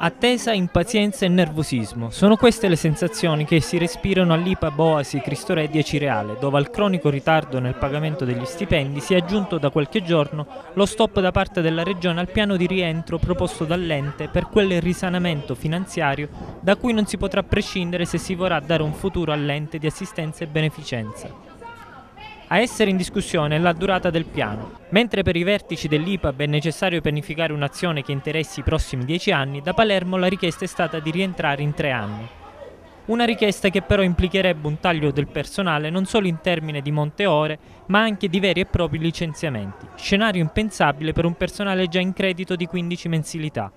Attesa, impazienza e nervosismo. Sono queste le sensazioni che si respirano all'IPA Boasi Cristore 10 Reale, dove al cronico ritardo nel pagamento degli stipendi si è aggiunto da qualche giorno lo stop da parte della Regione al piano di rientro proposto dall'ente per quel risanamento finanziario da cui non si potrà prescindere se si vorrà dare un futuro all'ente di assistenza e beneficenza. A essere in discussione è la durata del piano. Mentre per i vertici dell'IPAB è necessario pianificare un'azione che interessi i prossimi dieci anni, da Palermo la richiesta è stata di rientrare in tre anni. Una richiesta che però implicherebbe un taglio del personale non solo in termini di monte ore, ma anche di veri e propri licenziamenti. Scenario impensabile per un personale già in credito di 15 mensilità.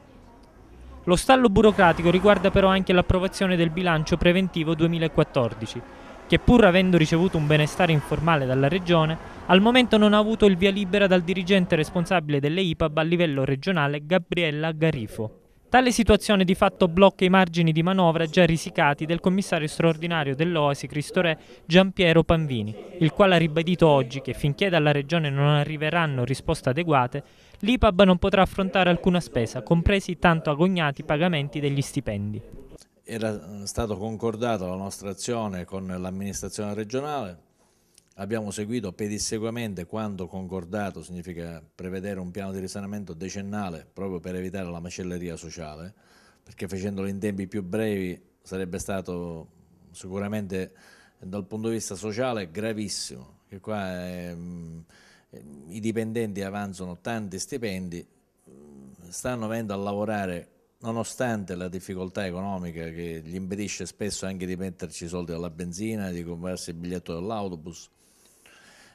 Lo stallo burocratico riguarda però anche l'approvazione del bilancio preventivo 2014, che pur avendo ricevuto un benestare informale dalla regione, al momento non ha avuto il via libera dal dirigente responsabile delle IPAB a livello regionale Gabriella Garifo. Tale situazione di fatto blocca i margini di manovra già risicati del commissario straordinario dell'Oasi Cristore Giampiero Panvini, il quale ha ribadito oggi che finché dalla Regione non arriveranno risposte adeguate, l'IPAB non potrà affrontare alcuna spesa, compresi i tanto agognati pagamenti degli stipendi era mm, stato concordato la nostra azione con l'amministrazione regionale, abbiamo seguito pedisseguamente quando concordato, significa prevedere un piano di risanamento decennale proprio per evitare la macelleria sociale, perché facendolo in tempi più brevi sarebbe stato sicuramente dal punto di vista sociale gravissimo, che qua è, ehm, i dipendenti avanzano tanti stipendi, mm, stanno venendo a lavorare nonostante la difficoltà economica che gli impedisce spesso anche di metterci soldi alla benzina, di comprarsi il biglietto dell'autobus,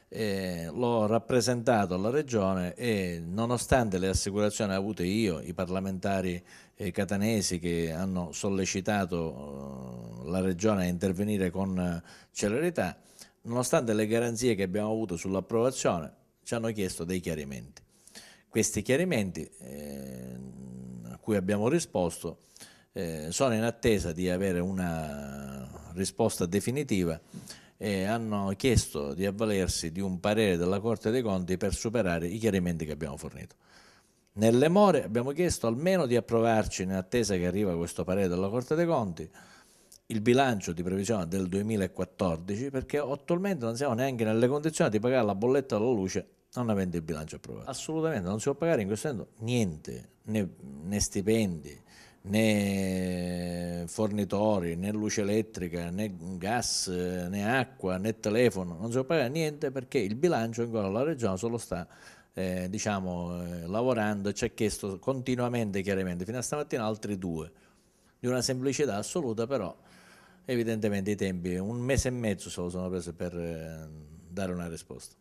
eh, l'ho rappresentato alla regione e nonostante le assicurazioni avute io, i parlamentari eh, catanesi che hanno sollecitato eh, la regione a intervenire con celerità, nonostante le garanzie che abbiamo avuto sull'approvazione, ci hanno chiesto dei chiarimenti. Questi chiarimenti eh, cui abbiamo risposto. Eh, sono in attesa di avere una risposta definitiva e hanno chiesto di avvalersi di un parere della Corte dei Conti per superare i chiarimenti che abbiamo fornito. Nelle more abbiamo chiesto almeno di approvarci in attesa che arriva questo parere della Corte dei Conti il bilancio di previsione del 2014 perché attualmente non siamo neanche nelle condizioni di pagare la bolletta alla luce non avendo il bilancio approvato. Assolutamente, non si può pagare in questo senso niente, né, né stipendi, né fornitori, né luce elettrica, né gas, né acqua, né telefono, non si può pagare niente perché il bilancio in cui la regione solo sta eh, diciamo, eh, lavorando ci ha chiesto continuamente, chiaramente, fino a stamattina altri due, di una semplicità assoluta però evidentemente i tempi, un mese e mezzo se lo sono preso per eh, dare una risposta.